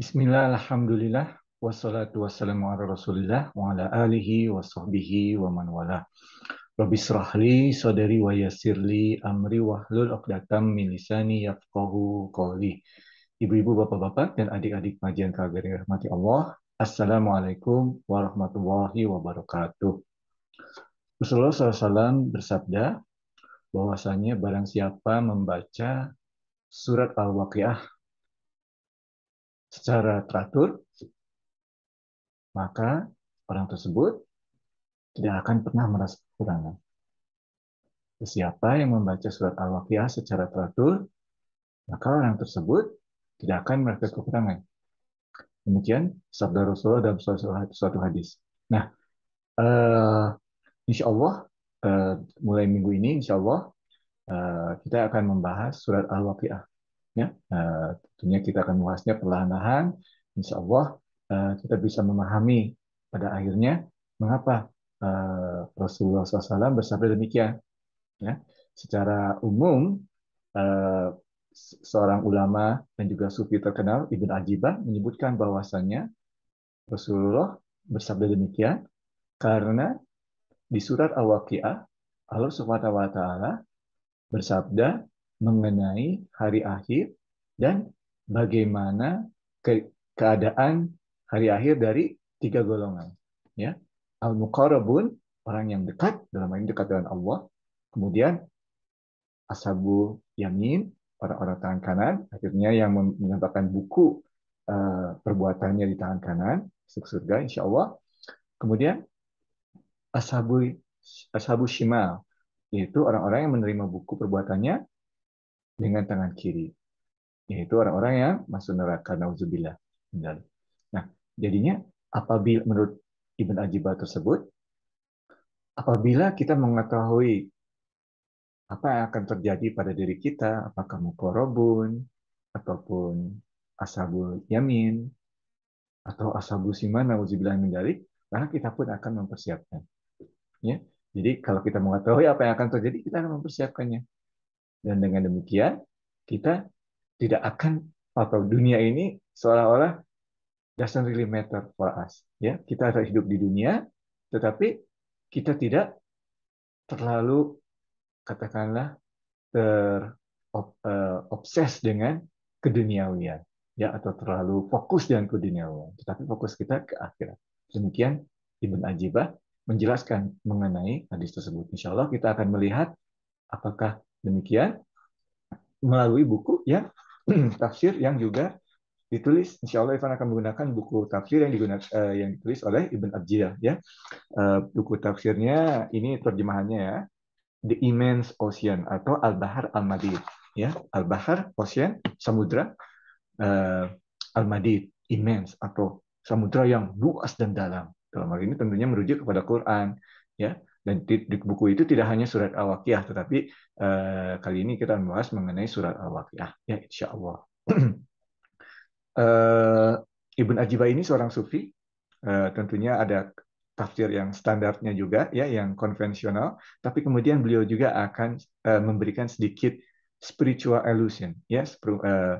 Bismillah, Alhamdulillah, wassalatu wassalamu ala rasulillah wa ala alihi wa sahbihi wa man wala. Rabbi srahli wa yasirli amri wa hlul uqdatam milisani yafqahu qawli. Ibu-ibu, bapak-bapak, dan adik-adik majian kagari rahmati Allah, Assalamualaikum warahmatullahi wabarakatuh. Rasulullah SAW bersabda bahwasanya barang siapa membaca surat Al-Waqiah secara teratur, maka orang tersebut tidak akan pernah merasa kekurangan. Siapa yang membaca surat Al-Waqiah secara teratur, maka orang tersebut tidak akan merasa kekurangan. Demikian sabda Rasulullah dalam suatu hadis. Nah, uh, insya Allah eh, mulai minggu ini, insya Allah eh, kita akan membahas surat Al-Waqiah. Ya, eh, tentunya kita akan membahasnya perlahan-lahan. Insya Allah eh, kita bisa memahami pada akhirnya mengapa eh, Rasulullah SAW bersabda demikian. Ya, secara umum seorang ulama dan juga sufi terkenal Ibn Ajibah menyebutkan bahwasannya Rasulullah bersabda demikian karena di surat Al-Waqiah Allah Subhanahu wa taala bersabda mengenai hari akhir dan bagaimana ke keadaan hari akhir dari tiga golongan. Ya, al muqarrabun orang yang dekat dalam ini dekat dengan Allah. Kemudian ashabu yamin orang-orang tangan kanan akhirnya yang menyatakan buku eh, perbuatannya di tangan kanan masuk surga insya Allah. Kemudian ashabu asabu shimal yaitu orang-orang yang menerima buku perbuatannya dengan tangan kiri. Yaitu orang-orang yang masuk neraka. Nauzubillah. Nah, jadinya apabila menurut Ibn Ajibah tersebut, apabila kita mengetahui apa yang akan terjadi pada diri kita, apakah mukorobun, ataupun Asabul yamin, atau Asabul siman, nauzubillah min dalik, maka kita pun akan mempersiapkan. Ya? Jadi kalau kita mengetahui apa yang akan terjadi, kita akan mempersiapkannya. Dan dengan demikian, kita tidak akan atau dunia ini seolah-olah doesn't really matter for us. Ya, kita harus hidup di dunia, tetapi kita tidak terlalu katakanlah terobses eh, dengan keduniawian ya atau terlalu fokus dengan keduniawian tetapi fokus kita ke akhirat demikian Ibn Ajibah menjelaskan mengenai hadis tersebut Insya Allah kita akan melihat apakah Demikian melalui buku ya tafsir yang juga ditulis insya Allah Ivan akan menggunakan buku tafsir yang digunakan uh, eh, yang ditulis oleh Ibn Abjil ya uh, buku tafsirnya ini terjemahannya ya The Immense Ocean atau Al Bahar Al Madid ya Al Bahar Ocean Samudra uh, eh, Al Madid Immense atau Samudra yang luas dan dalam dalam hal ini tentunya merujuk kepada Quran ya dan di, di buku itu tidak hanya surat Al-Waqiah, tetapi eh, kali ini kita membahas mengenai surat Al-Waqiah. Ya, insya Allah. eh, Ibn Ajibah ini seorang sufi. Eh, tentunya ada tafsir yang standarnya juga, ya, yang konvensional. Tapi kemudian beliau juga akan eh, memberikan sedikit spiritual illusion, ya, eh,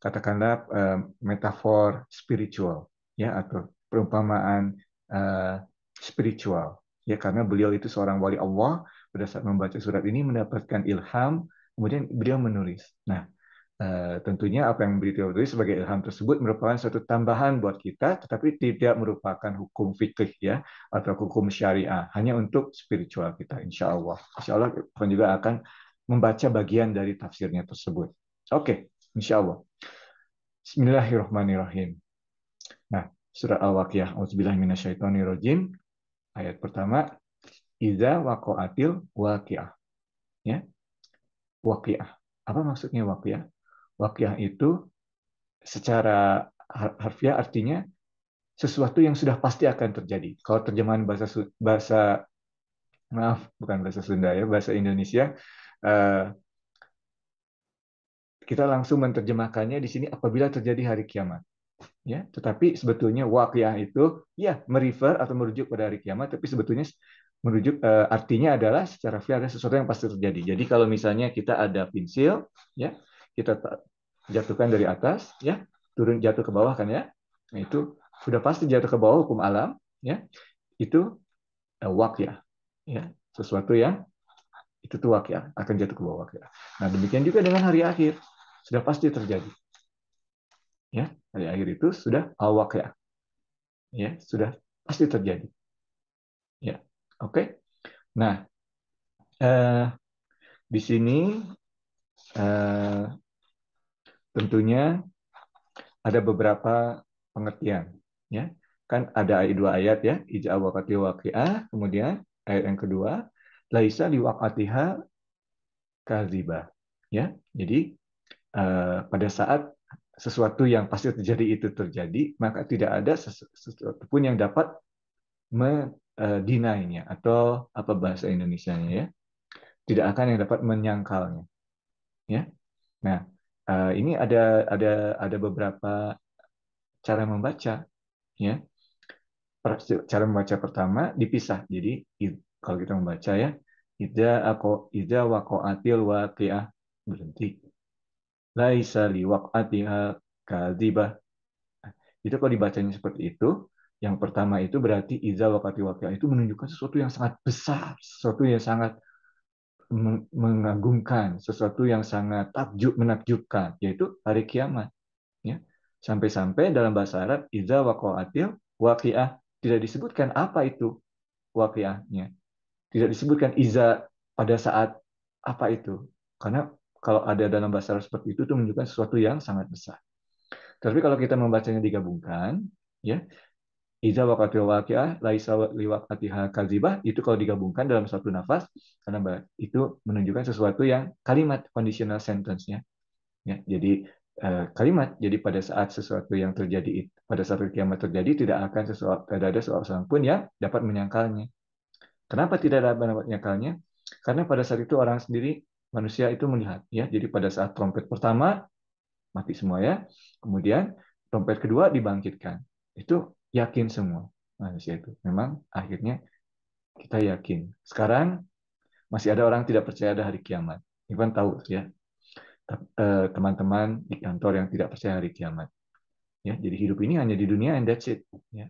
katakanlah eh, metafor spiritual, ya, atau perumpamaan uh, spiritual ya karena beliau itu seorang wali Allah pada saat membaca surat ini mendapatkan ilham kemudian beliau menulis nah eh, tentunya apa yang beliau tulis sebagai ilham tersebut merupakan suatu tambahan buat kita tetapi tidak merupakan hukum fikih ya atau hukum syariah hanya untuk spiritual kita insya Allah insya Allah kita juga akan membaca bagian dari tafsirnya tersebut oke okay, insya Allah Bismillahirrahmanirrahim nah surat al-waqiah auzubillahi minasyaitonirrajim Ayat pertama, Iza wakoatil waqiah. Ya. Waqiah. Apa maksudnya waqiah? Waqiah itu secara harfiah artinya sesuatu yang sudah pasti akan terjadi. Kalau terjemahan bahasa bahasa maaf bukan bahasa Sunda ya, bahasa Indonesia eh, kita langsung menerjemahkannya di sini apabila terjadi hari kiamat ya tetapi sebetulnya waqiah itu ya merefer atau merujuk pada hari kiamat tapi sebetulnya merujuk e, artinya adalah secara fi ada sesuatu yang pasti terjadi jadi kalau misalnya kita ada pensil ya kita jatuhkan dari atas ya turun jatuh ke bawah kan ya nah, itu sudah pasti jatuh ke bawah hukum alam ya itu e, waqiah ya sesuatu yang itu tuh ya akan jatuh ke bawah nah demikian juga dengan hari akhir sudah pasti terjadi ya hari akhir itu sudah awak ya ya sudah pasti terjadi ya oke okay? nah eh, di sini eh, tentunya ada beberapa pengertian ya kan ada dua ayat ya ija wakati waqiah kemudian ayat yang kedua laisa liwaqatiha kaziba ya jadi eh, pada saat sesuatu yang pasti terjadi itu terjadi, maka tidak ada sesuatu pun yang dapat mendinainya e, atau apa bahasa Indonesianya ya. Tidak akan yang dapat menyangkalnya. Ya. Nah, e, ini ada ada ada beberapa cara membaca ya. Cara membaca pertama dipisah. Jadi kalau kita membaca ya, ida aku ida wakoatil waqiah berhenti laisa liwaqatiha kadhibah. Itu kalau dibacanya seperti itu, yang pertama itu berarti iza wakati waqia itu menunjukkan sesuatu yang sangat besar, sesuatu yang sangat mengagumkan, sesuatu yang sangat takjub menakjubkan, yaitu hari kiamat. Ya. Sampai-sampai dalam bahasa Arab iza waqatil waqiah tidak disebutkan apa itu waqiahnya. Tidak disebutkan iza pada saat apa itu. Karena kalau ada dalam bahasa Arab seperti itu itu menunjukkan sesuatu yang sangat besar. Tapi kalau kita membacanya digabungkan, ya, Iza waqatil waqi'ah, laisa liwaqatiha itu kalau digabungkan dalam satu nafas, karena itu menunjukkan sesuatu yang kalimat, conditional sentence-nya. Ya, jadi eh, kalimat. Jadi pada saat sesuatu yang terjadi pada saat kiamat terjadi tidak akan sesuatu tidak ada seorang pun yang dapat menyangkalnya. Kenapa tidak dapat menyangkalnya? Karena pada saat itu orang sendiri manusia itu melihat ya. Jadi pada saat trompet pertama mati semua ya. Kemudian trompet kedua dibangkitkan. Itu yakin semua manusia itu. Memang akhirnya kita yakin. Sekarang masih ada orang tidak percaya ada hari kiamat. Ivan tahu ya. Eh, teman-teman di kantor yang tidak percaya hari kiamat. Ya, jadi hidup ini hanya di dunia and that's it. Ya.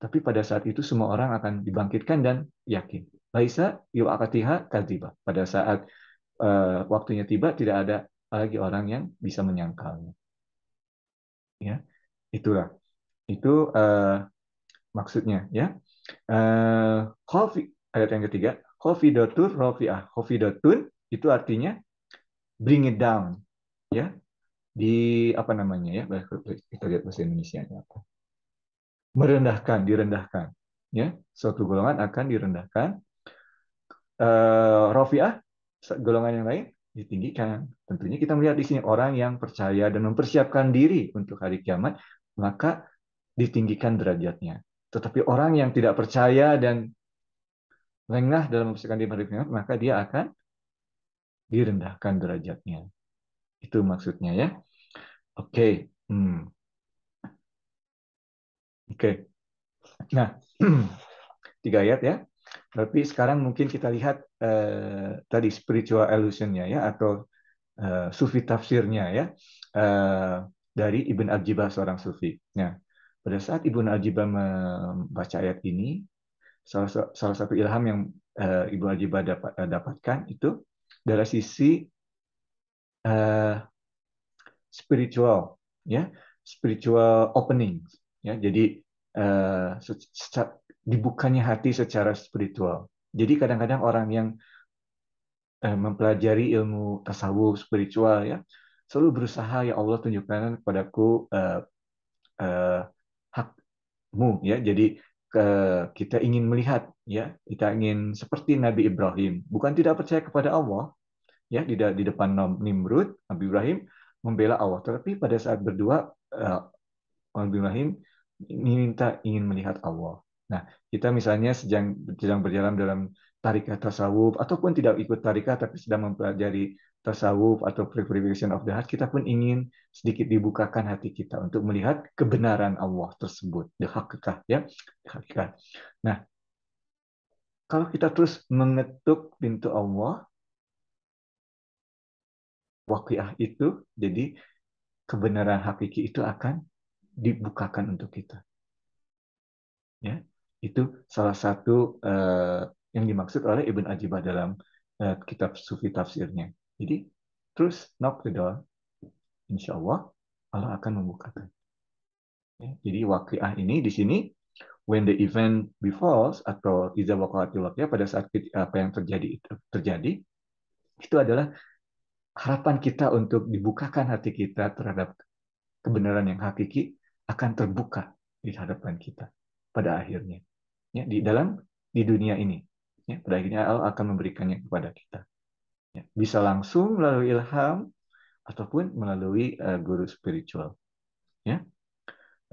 Tapi pada saat itu semua orang akan dibangkitkan dan yakin. Laisa yu'akatiha kadiba. Pada saat uh, waktunya tiba tidak ada lagi orang yang bisa menyangkalnya. Ya, itulah. Itu uh, maksudnya ya. Uh, eh, kofi, ayat yang ketiga, kofidotur rofiah. Kofidotun itu artinya bring it down. Ya, di apa namanya ya kita lihat bahasa Indonesia apa merendahkan direndahkan ya suatu golongan akan direndahkan uh, rofiah golongan yang lain ditinggikan. Tentunya kita melihat di sini orang yang percaya dan mempersiapkan diri untuk hari kiamat, maka ditinggikan derajatnya. Tetapi orang yang tidak percaya dan lengah dalam mempersiapkan diri hari kiamat, maka dia akan direndahkan derajatnya. Itu maksudnya ya. Oke. Okay. Hmm. Oke. Okay. Nah, tiga ayat ya. Tapi sekarang mungkin kita lihat eh, tadi spiritual illusionnya ya atau eh, sufi tafsirnya ya eh, dari Ibn Al-Jibah seorang sufi. Nah, pada saat Ibn Al-Jibah membaca ayat ini, salah, salah satu ilham yang eh, Ibn Al-Jibah dapat, dapatkan itu dari sisi eh, spiritual, ya, spiritual opening, ya. Jadi eh, dibukanya hati secara spiritual. Jadi kadang-kadang orang yang eh, mempelajari ilmu tasawuf spiritual ya selalu berusaha ya Allah tunjukkan kepadaku eh, eh, hakmu ya. Jadi ke, kita ingin melihat ya kita ingin seperti Nabi Ibrahim bukan tidak percaya kepada Allah ya di, di depan Nimrud Nabi Ibrahim membela Allah tetapi pada saat berdua eh, Nabi Ibrahim minta ingin melihat Allah Nah, kita misalnya sedang, sedang berjalan dalam tarikat tasawuf, ataupun tidak ikut tarikat tapi sedang mempelajari tasawuf atau purification of the heart, kita pun ingin sedikit dibukakan hati kita untuk melihat kebenaran Allah tersebut, the hakikat. ya, the hakikat Nah, kalau kita terus mengetuk pintu Allah, waqiah itu, jadi kebenaran hakiki itu akan dibukakan untuk kita. Ya, itu salah satu uh, yang dimaksud oleh Ibn Ajibah dalam uh, kitab sufi tafsirnya. Jadi, terus knock the door. Insya Allah, Allah akan membukakan. Ya, jadi, waqiah ini di sini, when the event befalls, atau iza waqatil ya pada saat apa yang terjadi, terjadi itu adalah harapan kita untuk dibukakan hati kita terhadap kebenaran yang hakiki akan terbuka di hadapan kita pada akhirnya ya, di dalam di dunia ini. Ya, pada akhirnya Allah akan memberikannya kepada kita. Ya, bisa langsung melalui ilham ataupun melalui uh, guru spiritual. Ya,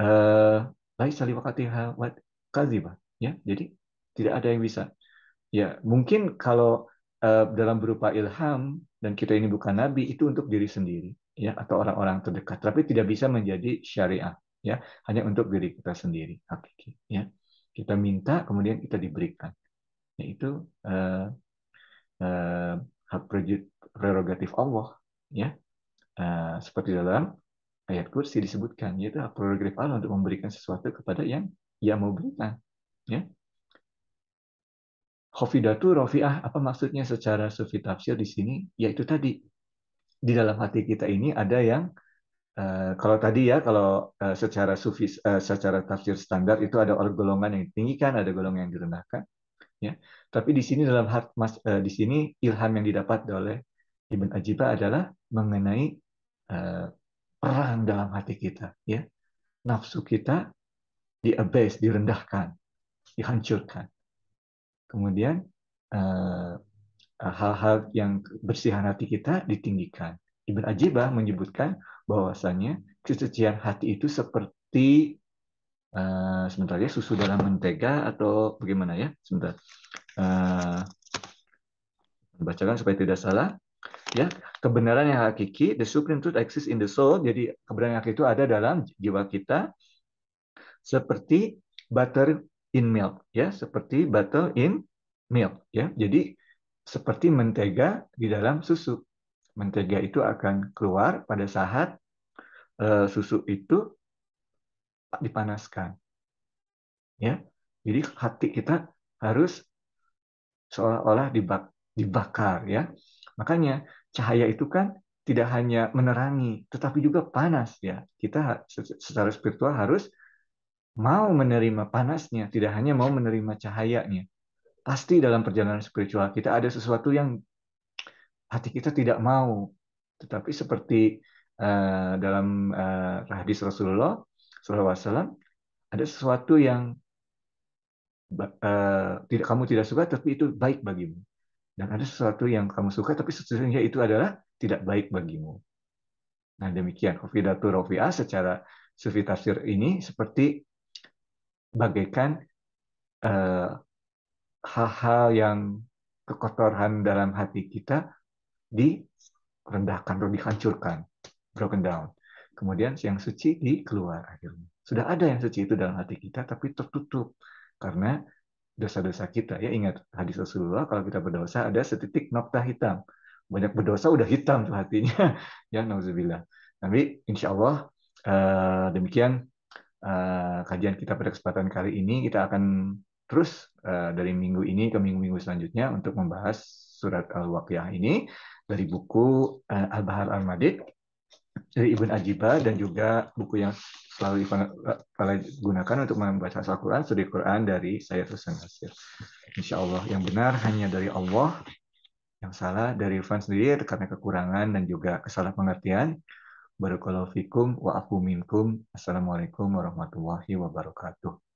eh, laisa liwakatiha wat kaziba. Ya, jadi tidak ada yang bisa. Ya, mungkin kalau uh, dalam berupa ilham dan kita ini bukan nabi itu untuk diri sendiri ya atau orang-orang terdekat, tapi tidak bisa menjadi syariah ya hanya untuk diri kita sendiri hakiki ya kita minta, kemudian kita diberikan. Yaitu uh, uh, hak prerogatif Allah. ya uh, Seperti dalam ayat kursi disebutkan, yaitu hak prerogatif Allah untuk memberikan sesuatu kepada yang ia mau berikan. Ya. Khofidatu rofiah, apa maksudnya secara sufi tafsir di sini? Yaitu tadi, di dalam hati kita ini ada yang Eh, kalau tadi ya, kalau uh, secara sufi, uh, eh, secara tafsir standar itu ada golongan yang ditinggikan, ada golongan yang direndahkan, ya. Tapi di sini dalam hat mas, uh, di sini ilham yang didapat oleh Ibn Ajiba adalah mengenai uh, perang dalam hati kita, ya. Nafsu kita diabes, direndahkan, dihancurkan. Kemudian hal hal-hal yang bersihan hati kita ditinggikan. Ibn Ajiba menyebutkan bahwasanya kesucian hati itu seperti uh, sebentar ya susu dalam mentega atau bagaimana ya sebentar uh, bacakan supaya tidak salah ya kebenaran yang hakiki the supreme truth exists in the soul jadi kebenaran yang hakiki itu ada dalam jiwa kita seperti butter in milk ya seperti butter in milk ya jadi seperti mentega di dalam susu mentega itu akan keluar pada saat Eh, susu itu dipanaskan. Ya. Jadi hati kita harus seolah-olah dibak dibakar ya. Makanya cahaya itu kan tidak hanya menerangi tetapi juga panas ya. Kita secara spiritual harus mau menerima panasnya, tidak hanya mau menerima cahayanya. Pasti dalam perjalanan spiritual kita ada sesuatu yang hati kita tidak mau. Tetapi seperti Eh, dalam uh, hadis Rasulullah SAW ada sesuatu yang uh, tidak kamu tidak suka tapi itu baik bagimu dan ada sesuatu yang kamu suka tapi sesungguhnya itu adalah tidak baik bagimu. Nah demikian Qafidatu rofi'a secara sufi tafsir ini seperti bagaikan hal-hal uh, yang kekotoran dalam hati kita direndahkan atau dihancurkan broken down. Kemudian yang suci di keluar akhirnya. Sudah ada yang suci itu dalam hati kita tapi tertutup karena dosa-dosa kita. Ya ingat hadis Rasulullah kalau kita berdosa ada setitik nokta hitam. Banyak berdosa udah hitam tuh hatinya. ya nauzubillah. Tapi insya Allah eh, demikian eh, kajian kita pada kesempatan kali ini kita akan terus eh, dari minggu ini ke minggu-minggu selanjutnya untuk membahas surat Al-Waqiah ini dari buku Al-Bahar al madid dari Ibn Ajiba dan juga buku yang selalu Ivana gunakan untuk membaca Al-Quran, studi Quran dari saya Hasan Nasir. Insya Allah yang benar hanya dari Allah, yang salah dari Ivan sendiri karena kekurangan dan juga kesalah pengertian. Barakallahu fikum wa afu minkum. Assalamualaikum warahmatullahi wabarakatuh.